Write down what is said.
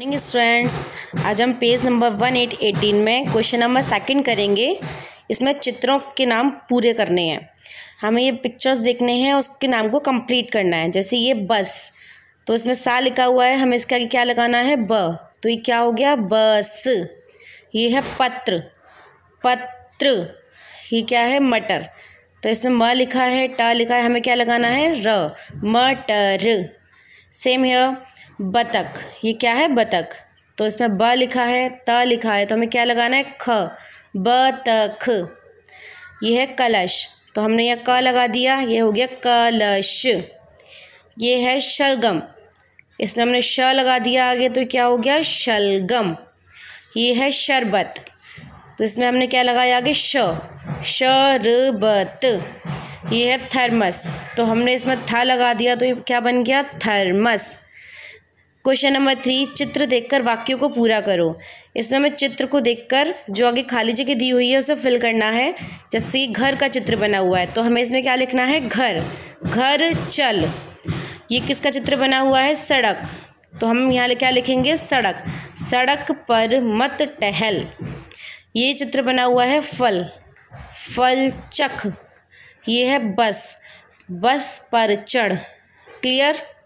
morning students आज हम page number one eight eighteen में क्वेश्चन नंबर सेकंड करेंगे इसमें चित्रों के नाम पूरे करने हैं हमें ये पिक्चर्स देखने हैं उसके नाम को कंप्लीट करना है जैसे ये बस तो इसमें सा लिखा हुआ है हमें इसका क्या लगाना है ब तो ये क्या हो गया बस ये है पत्र पत्र ये क्या है मटर तो इसमें म लिखा है ट लिखा है हमें क्या लगाना है र मटर सेम है बतख ये क्या है बतख तो इसमें ब लिखा है त लिखा है तो हमें क्या लगाना है ख ख ये है कलश तो हमने यह क लगा दिया ये हो गया कलश ये है शलगम इसमें हमने श लगा दिया आगे तो क्या हो गया शलगम ये है शरबत तो इसमें हमने क्या लगाया आगे श शरबत ये है थर्मस तो हमने इसमें था लगा दिया तो ये क्या बन गया थर्मस क्वेश्चन नंबर थ्री चित्र देखकर वाक्यों को पूरा करो इसमें हमें चित्र को देखकर जो आगे खाली जगह दी हुई है उसे फिल करना है जैसे घर का चित्र बना हुआ है तो हमें इसमें क्या लिखना है घर घर चल ये किसका चित्र बना हुआ है सड़क तो हम यहाँ क्या लिखेंगे सड़क सड़क पर मत टहल ये चित्र बना हुआ है फल फल चख ये है बस बस पर चढ़ क्लियर